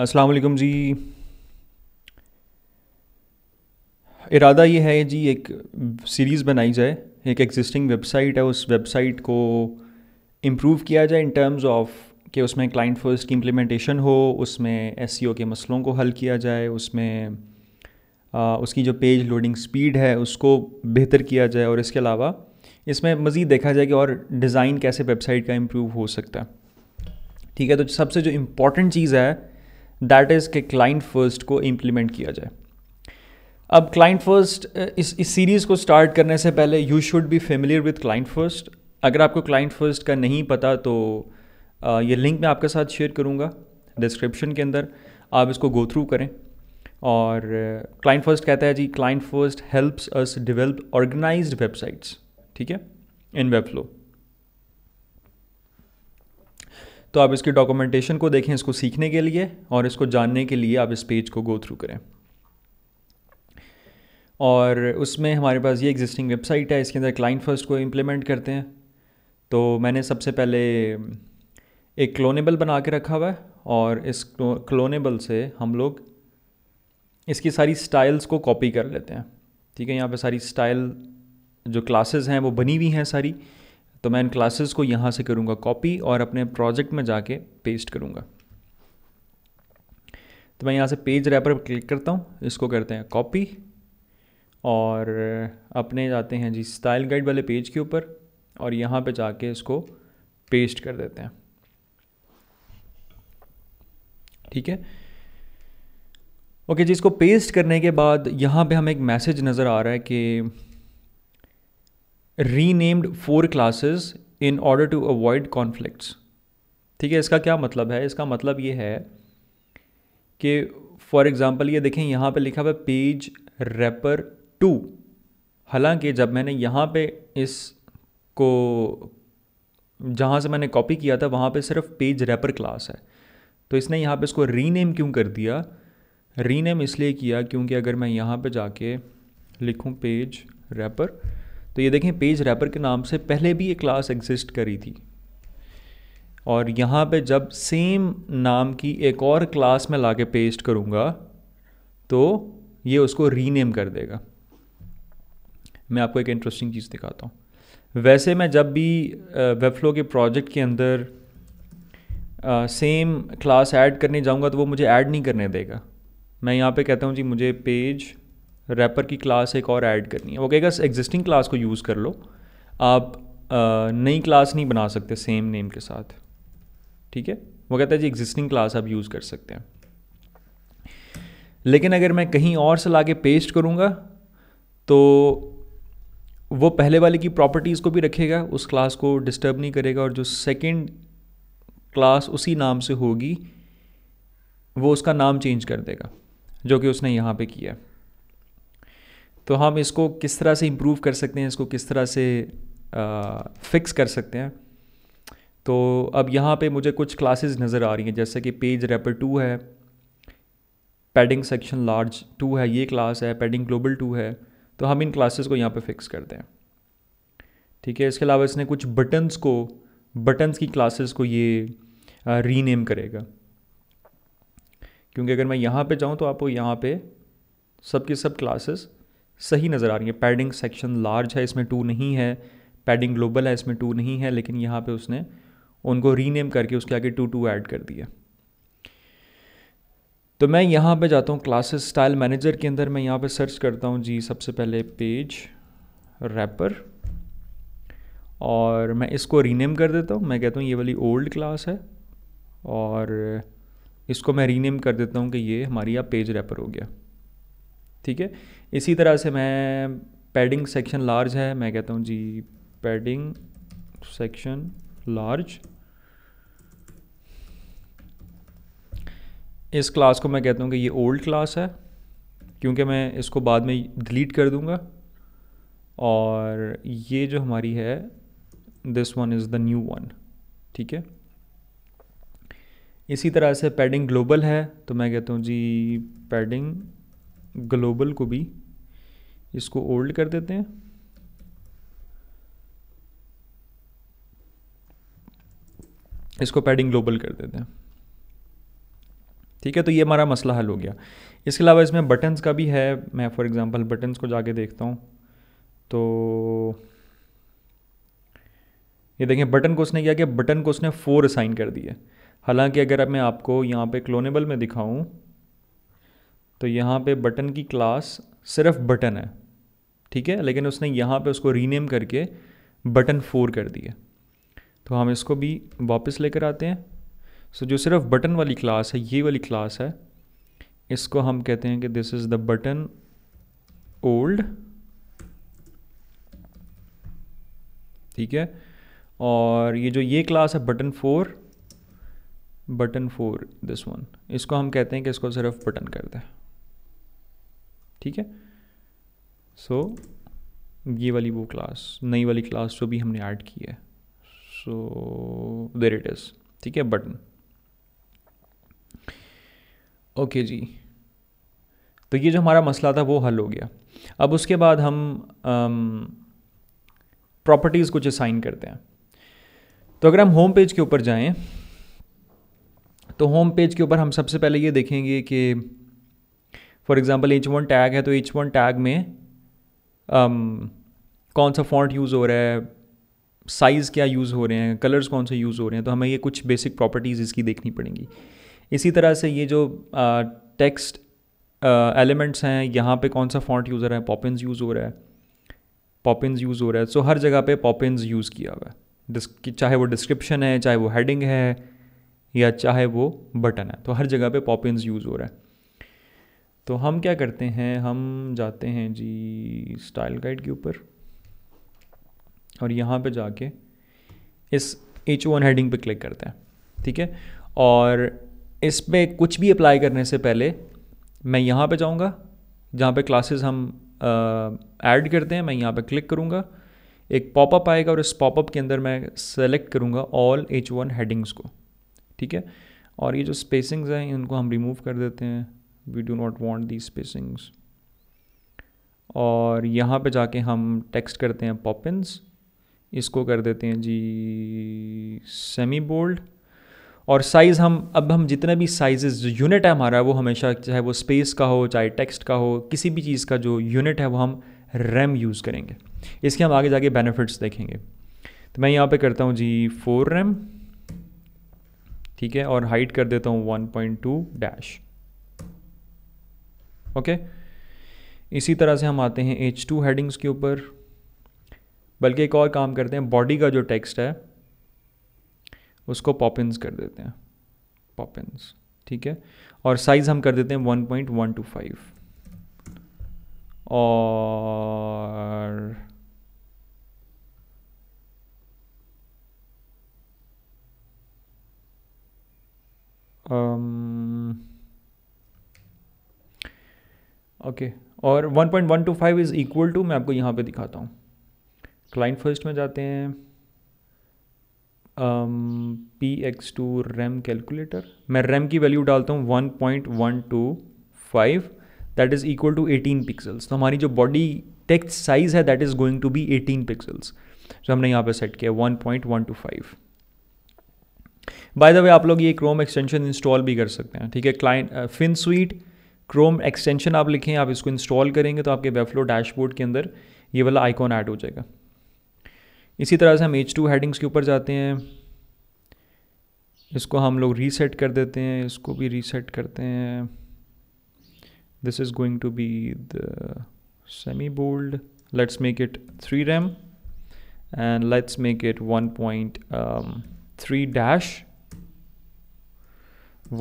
अस्सलाम वालेकुम जी इरादा ये है जी एक सीरीज़ बनाई जाए एक एग्जिस्टिंग वेबसाइट है उस वेबसाइट को इम्प्रूव किया जाए इन टर्म्स ऑफ कि उसमें क्लाइंट फर्स्ट की इम्प्लीमेंटेशन हो उसमें एस e के मसलों को हल किया जाए उसमें आ, उसकी जो पेज लोडिंग स्पीड है उसको बेहतर किया जाए और इसके अलावा इसमें मज़ीद देखा जाए कि और डिज़ाइन कैसे वेबसाइट का इम्प्रूव हो सकता है ठीक है तो सबसे जो इम्पोर्टेंट चीज़ है दैट इज़ के क्लाइंट फर्स्ट को इम्प्लीमेंट किया जाए अब क्लाइंट फर्स्ट इस इस सीरीज़ को स्टार्ट करने से पहले you should be familiar with client first अगर आपको क्लाइंट फर्स्ट का नहीं पता तो ये लिंक मैं आपके साथ शेयर करूँगा डिस्क्रिप्शन के अंदर आप इसको गो थ्रू करें और क्लाइंट फर्स्ट कहता है जी client first helps us develop organised websites ठीक है इन वेब फ्लो तो आप इसकी डॉक्यूमेंटेशन को देखें इसको सीखने के लिए और इसको जानने के लिए आप इस पेज को गो थ्रू करें और उसमें हमारे पास ये एग्जिस्टिंग वेबसाइट है इसके अंदर क्लाइंट फर्स्ट को इम्प्लीमेंट करते हैं तो मैंने सबसे पहले एक क्लोनेबल बना के रखा हुआ है और इस क्लोनेबल से हम लोग इसकी सारी स्टाइल्स को कॉपी कर लेते हैं ठीक है यहाँ पे सारी स्टाइल जो क्लासेस हैं वो बनी हुई हैं सारी तो मैं इन क्लासेस को यहाँ से करूँगा कॉपी और अपने प्रोजेक्ट में जाके पेस्ट करूँगा तो मैं यहाँ से पेज रैपर पर क्लिक करता हूँ इसको करते हैं कॉपी और अपने जाते हैं जी स्टाइल गाइड वाले पेज के ऊपर और यहाँ पे जाके इसको पेस्ट कर देते हैं ठीक है ओके जी इसको पेस्ट करने के बाद यहाँ पे हमें एक मैसेज नज़र आ रहा है कि renamed four classes in order to avoid conflicts ठीक है इसका क्या मतलब है इसका मतलब ये है कि फॉर एग्ज़ाम्पल ये देखें यहाँ पे लिखा हुआ पेज रेपर टू हालांकि जब मैंने यहाँ पे को जहाँ से मैंने कॉपी किया था वहाँ पे सिर्फ पेज रेपर क्लास है तो इसने यहाँ पे इसको रीनेम क्यों कर दिया रीनेम इसलिए किया क्योंकि अगर मैं यहाँ पे जाके लिखूँ पेज रेपर तो ये देखें पेज रैपर के नाम से पहले भी ये क्लास एग्जिस्ट करी थी और यहाँ पे जब सेम नाम की एक और क्लास में ला के पेस्ट करूँगा तो ये उसको रीनेम कर देगा मैं आपको एक इंटरेस्टिंग चीज़ दिखाता हूँ वैसे मैं जब भी वेबफ्लो के प्रोजेक्ट के अंदर सेम क्लास ऐड करने जाऊँगा तो वो मुझे ऐड नहीं करने देगा मैं यहाँ पे कहता हूँ जी मुझे पेज रैपर की क्लास एक और ऐड करनी है वो कहेगा एग्जिस्टिंग क्लास को यूज़ कर लो आप नई क्लास नहीं बना सकते सेम नेम के साथ ठीक है वो कहता है जी एग्जिस्टिंग क्लास आप यूज़ कर सकते हैं लेकिन अगर मैं कहीं और से ला के पेस्ट करूँगा तो वो पहले वाले की प्रॉपर्टीज़ को भी रखेगा उस क्लास को डिस्टर्ब नहीं करेगा और जो सेकेंड क्लास उसी नाम से होगी वो उसका नाम चेंज कर देगा जो कि उसने यहाँ पे किया है तो हम इसको किस तरह से इम्प्रूव कर सकते हैं इसको किस तरह से फिक्स कर सकते हैं तो अब यहाँ पे मुझे कुछ क्लासेस नज़र आ रही हैं जैसे कि पेज रेपर टू है पैडिंग सेक्शन लार्ज टू है ये क्लास है पैडिंग ग्लोबल टू है तो हम इन क्लासेस को यहाँ पे फिक्स करते हैं ठीक है इसके अलावा इसने कुछ बटन्स को बटन्स की क्लासेस को ये रीनेम करेगा क्योंकि अगर मैं यहाँ पे जाऊँ तो आपको यहाँ पे सब की सब क्लासेस सही नज़र आ रही है पैडिंग सेक्शन लार्ज है इसमें टू नहीं है पैडिंग ग्लोबल है इसमें टू नहीं है लेकिन यहाँ पे उसने उनको रीनेम करके उसके आगे टू टू ऐड कर दिया तो मैं यहाँ पे जाता हूँ क्लासेस स्टाइल मैनेजर के अंदर मैं यहाँ पे सर्च करता हूँ जी सबसे पहले पेज रैपर और मैं इसको रीनेम कर देता हूँ मैं कहता हूँ ये वाली ओल्ड क्लास है और इसको मैं रीनेम कर देता हूँ कि ये हमारी अब पेज रैपर हो गया ठीक है इसी तरह से मैं पैडिंग सेक्शन लार्ज है मैं कहता हूँ जी पैडिंग सेक्शन लार्ज इस क्लास को मैं कहता हूँ कि ये ओल्ड क्लास है क्योंकि मैं इसको बाद में डिलीट कर दूँगा और ये जो हमारी है this one is the new one ठीक है इसी तरह से पैडिंग ग्लोबल है तो मैं कहता हूँ जी पैडिंग ग्लोबल को भी इसको ओल्ड कर देते हैं इसको पैडिंग ग्लोबल कर देते हैं ठीक है तो ये हमारा मसला हल हो गया इसके अलावा इसमें बटन्स का भी है मैं फॉर एग्जांपल बटन्स को जाके देखता हूँ तो ये देखें बटन को उसने क्या किया बटन को उसने फोर असाइन कर दिए हालांकि अगर मैं आपको यहाँ पे क्लोनेबल में दिखाऊँ तो यहाँ पे बटन की क्लास सिर्फ बटन है ठीक है लेकिन उसने यहाँ पे उसको रीनेम करके बटन फोर कर दिया तो हम इसको भी वापस लेकर आते हैं सो so, जो सिर्फ बटन वाली क्लास है ये वाली क्लास है इसको हम कहते हैं कि this is the button old ठीक है और ये जो ये क्लास है button four button four this one इसको हम कहते हैं कि इसको सिर्फ बटन कर दें ठीक है सो so, ये वाली वो क्लास नई वाली क्लास जो भी हमने ऐड की है सो देर इट इज़ ठीक है बटन ओके जी तो ये जो हमारा मसला था वो हल हो गया अब उसके बाद हम प्रॉपर्टीज़ um, कुछ असाइन करते हैं तो अगर हम होम पेज के ऊपर जाएं तो होम पेज के ऊपर हम सबसे पहले ये देखेंगे कि for example H one tag है तो एच वन टैग में um, कौन सा फॉन्ट यूज़ हो रहा है साइज़ क्या यूज़ हो रहे हैं कलर्स कौन से यूज़ हो रहे हैं तो हमें ये कुछ बेसिक प्रॉपर्टीज़ इसकी देखनी पड़ेंगी इसी तरह से ये जो टेक्स्ट एलिमेंट्स हैं यहाँ पे कौन सा फॉन्ट यूज़ हो रहा है पॉपिन्स यूज़ हो रहा है पॉपिन्स यूज़ हो रहा है सो so, हर जगह पे पॉपिन्स यूज़ किया हुआ है चाहे वो डिस्क्रिप्शन है चाहे वो हेडिंग है या चाहे वो बटन है तो हर जगह पे पॉपिन्स यूज़ हो रहा है तो हम क्या करते हैं हम जाते हैं जी स्टाइल गाइड के ऊपर और यहाँ पे जाके इस एच वन हेडिंग पे क्लिक करते हैं ठीक है और इस पर कुछ भी अप्लाई करने से पहले मैं यहाँ पे जाऊँगा जहाँ पे क्लासेस हम ऐड करते हैं मैं यहाँ पे क्लिक करूँगा एक पॉपअप आएगा और इस पॉपअप के अंदर मैं सेलेक्ट करूँगा ऑल एच वन हेडिंग्स को ठीक है और ये जो स्पेसिंग्स हैं इनको हम रिमूव कर देते हैं we do not want the spacings और यहाँ पे जाके हम टेक्स्ट करते हैं पॉपिन्स इसको कर देते हैं जी सेमी बोल्ड और साइज़ हम अब हम जितने भी साइजेस जो यूनिट है हमारा वो हमेशा चाहे वो स्पेस का हो चाहे टेक्स्ट का हो किसी भी चीज़ का जो यूनिट है वो हम रैम यूज़ करेंगे इसके हम आगे जाके बेनिफिट्स देखेंगे तो मैं यहाँ पे करता हूँ जी फोर रैम ठीक है और हाइट कर देता हूँ one point two dash okay इसी तरह से हम आते हैं एच टू हेडिंग्स के ऊपर बल्कि एक और काम करते हैं बॉडी का जो टेक्स्ट है उसको पॉपिन्स कर देते हैं पॉपिन्स ठीक है और साइज़ हम कर देते हैं one point one two five और um, ओके और 1.125 इज़ इक्वल टू मैं आपको यहाँ पे दिखाता हूँ क्लाइंट फर्स्ट में जाते हैं P X to rem calculator मैं रैम की वैल्यू डालता हूँ one point one two five that is equal to eighteen pixels तो हमारी जो बॉडी टेक्स्ट साइज़ है that is going to be eighteen pixels जो हमने यहाँ पर सेट किया one point one two five by the way आप लोग ये क्रोम एक्सटेंशन इंस्टॉल भी कर सकते हैं ठीक है client fin suite Chrome extension आप लिखें आप इसको इंस्टॉल करेंगे तो आपके वेबफ्लो डैशबोर्ड के अंदर ये वाला आइकॉन ऐड हो जाएगा इसी तरह से हम एच टू हेडिंग्स के ऊपर जाते हैं इसको हम लोग रीसेट कर देते हैं इसको भी रीसेट करते हैं this is going to be the semi bold let's make it three rem and let's make it one point three dash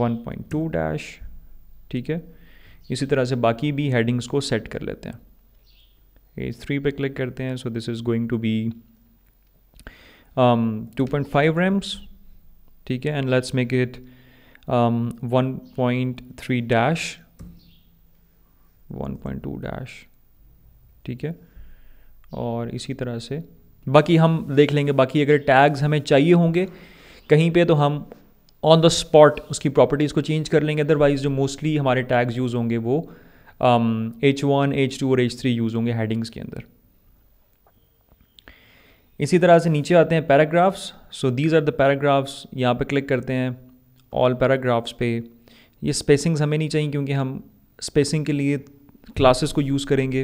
one point two dash ठीक है इसी तरह से बाकी भी हेडिंग्स को सेट कर लेते हैं एज थ्री पे क्लिक करते हैं so this is going to be two point five rems ठीक है and let's make it one point three dash one point two dash ठीक है और इसी तरह से बाकी हम देख लेंगे बाकी अगर टैग्स हमें चाहिए होंगे कहीं पे तो हम ऑन द स्पॉट उसकी प्रॉपर्टीज़ को चेंज कर लेंगे अदरवाइज जो मोस्टली हमारे टैग्स यूज़ होंगे वो एच वन एच टू और एच थ्री यूज़ होंगे हेडिंग्स के अंदर इसी तरह से नीचे आते हैं paragraphs so these are the paragraphs यहाँ पे क्लिक करते हैं ऑल पैराग्राफ्स पे ये स्पेसिंग्स हमें नहीं चाहिए क्योंकि हम स्पेसिंग के लिए क्लासेस को यूज़ करेंगे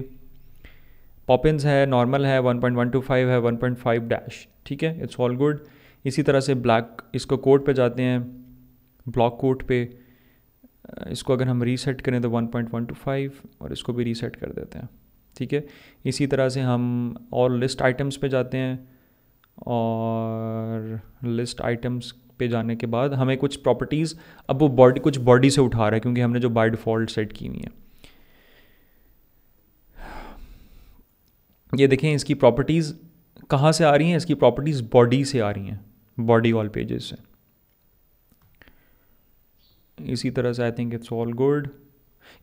पॉपिन्स है नॉर्मल है 1.125 है 1.5 डैश ठीक है इट्स ऑल गुड इसी तरह से ब्लैक इसको कोड पे जाते हैं ब्लॉक कोड पे इसको अगर हम रीसेट करें तो 1.125 और इसको भी रीसेट कर देते हैं ठीक है इसी तरह से हम और लिस्ट आइटम्स पे जाते हैं और लिस्ट आइटम्स पे जाने के बाद हमें कुछ प्रॉपर्टीज़ अब वो बॉडी कुछ बॉडी से उठा रहा है क्योंकि हमने जो बाय डिफ़ॉल्ट सेट की हुई है ये देखें इसकी प्रॉपर्टीज़ कहाँ से आ रही हैं इसकी प्रॉपर्टीज़ बॉडी से आ रही हैं बॉडी ऑल पेजेस से इसी तरह से I think it's all good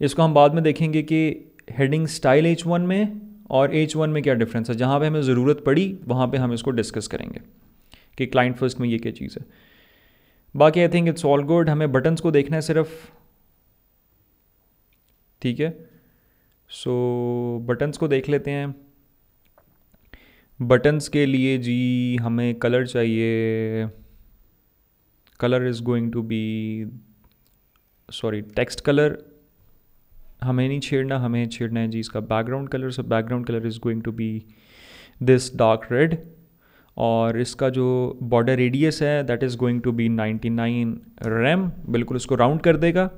इसको हम बाद में देखेंगे कि हेडिंग स्टाइल एच वन में और एच वन में क्या डिफरेंस है जहाँ पे हमें ज़रूरत पड़ी वहाँ पे हम इसको डिस्कस करेंगे कि क्लाइंट फर्स्ट में ये क्या चीज़ है बाकी I think it's all good हमें बटन्स को देखना है सिर्फ ठीक है सो so, बटन्स को देख लेते हैं बटन्स के लिए जी हमें कलर चाहिए colour is going to be sorry text colour हमें नहीं छेड़ना हमें छेड़ना है जी इसका background colour so background colour is going to be this dark red और इसका जो बॉर्डर रेडियस है that is going to be 99 rem बिल्कुल उसको राउंड कर देगा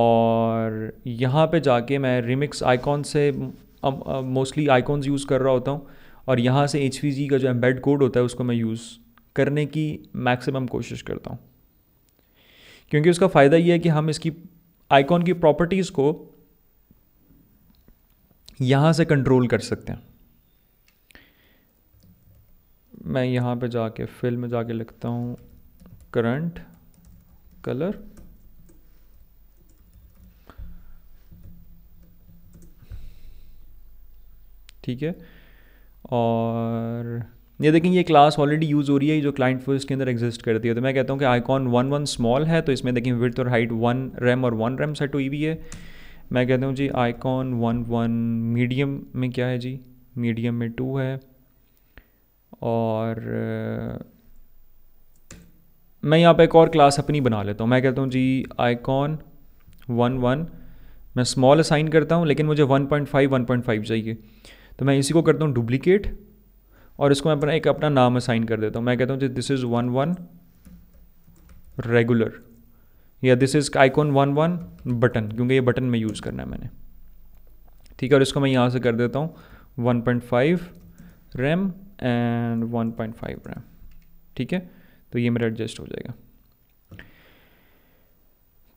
और यहाँ पे जाके मैं रिमिक्स आइकॉन से मोस्टली आइकॉन्स यूज़ कर रहा होता हूँ और यहाँ से एच का जो एम्बेड कोड होता है उसको मैं यूज़ करने की मैक्सिमम कोशिश करता हूँ क्योंकि उसका फ़ायदा ये है कि हम इसकी आइकॉन की प्रॉपर्टीज़ को यहाँ से कंट्रोल कर सकते हैं मैं यहाँ पे जाके फिल में जाके लिखता हूँ करंट कलर ठीक है और ये देखें ये क्लास ऑलरेडी यूज़ हो रही है जो क्लाइंट फोर्स के अंदर एग्जिस्ट करती है तो मैं कहता हूँ कि आइकॉन वन वन स्मॉल है तो इसमें देखें विथ और हाइट वन रैम और वन रैम सेट हुई भी है मैं कहता हूँ जी आइकॉन वन वन मीडियम में क्या है जी मीडियम में टू है और मैं यहाँ पे एक और क्लास अपनी बना लेता हूँ मैं कहता हूँ जी आइकॉन वन वन मैं स्मॉल असाइन करता हूँ लेकिन मुझे one point five one point five चाहिए तो मैं इसी को करता हूँ डुप्लीकेट और इसको मैं अपना एक अपना नाम असाइन कर देता हूँ मैं कहता हूँ this is one one regular या this is icon one one button क्योंकि ये बटन में यूज़ करना है मैंने ठीक है और इसको मैं यहाँ से कर देता हूँ one point five rem and one point five rem ठीक है तो ये मेरा एडजस्ट हो जाएगा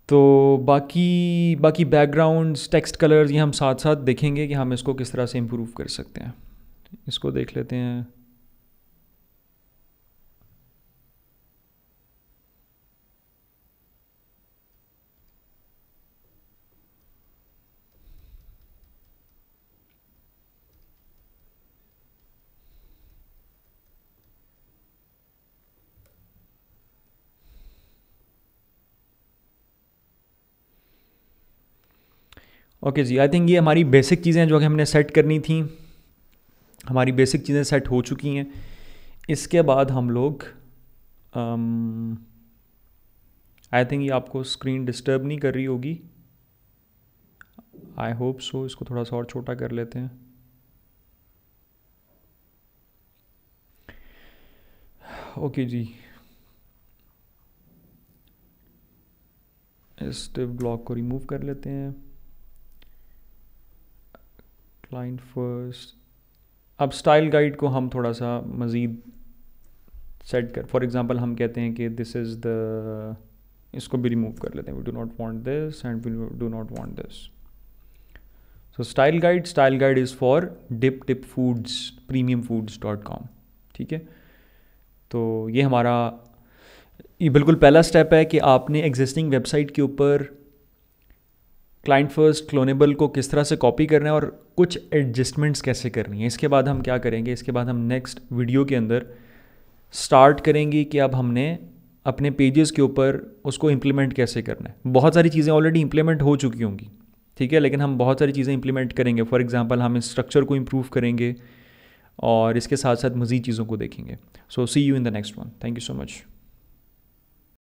तो बाकी बाकी बैकग्राउंड्स टेक्स्ट कलर्स ये हम साथ साथ देखेंगे कि हम इसको किस तरह से इम्प्रूव कर सकते हैं इसको देख लेते हैं ओके जी आई थिंक ये हमारी बेसिक चीज़ें जो कि हमने सेट करनी थी हमारी बेसिक चीज़ें सेट हो चुकी हैं इसके बाद हम लोग आई um, थिंक ये आपको स्क्रीन डिस्टर्ब नहीं कर रही होगी आई होप सो इसको थोड़ा सा और छोटा कर लेते हैं ओके okay, जी इस ब्लॉक को रिमूव कर लेते हैं क्लाइंट फर्स्ट अब स्टाइल गाइड को हम थोड़ा सा मज़ीद सेट कर फॉर एग्ज़ाम्पल हम कहते हैं कि दिस इज़ द इसको भी रिमूव कर लेते हैं we do not want this and we do not want this so style guide style guide is for dip tip foods premium foods dot com ठीक है तो ये हमारा ये बिल्कुल पहला स्टेप है कि आपने एग्जिस्टिंग वेबसाइट के ऊपर क्लाइंट फर्स्ट क्लोनेबल को किस तरह से कॉपी करना है और कुछ एडजस्टमेंट्स कैसे करनी है इसके बाद हम क्या करेंगे इसके बाद हम नेक्स्ट वीडियो के अंदर स्टार्ट करेंगे कि अब हमने अपने पेजेस के ऊपर उसको इम्प्लीमेंट कैसे करना है बहुत सारी चीज़ें ऑलरेडी इम्प्लीमेंट हो चुकी होंगी ठीक है लेकिन हम बहुत सारी चीज़ें इम्प्लीमेंट करेंगे फॉर एग्ज़ाम्पल हम इस स्ट्रक्चर को इम्प्रूव करेंगे और इसके साथ साथ मज़ीद चीज़ों को देखेंगे so see you in the next one thank you so much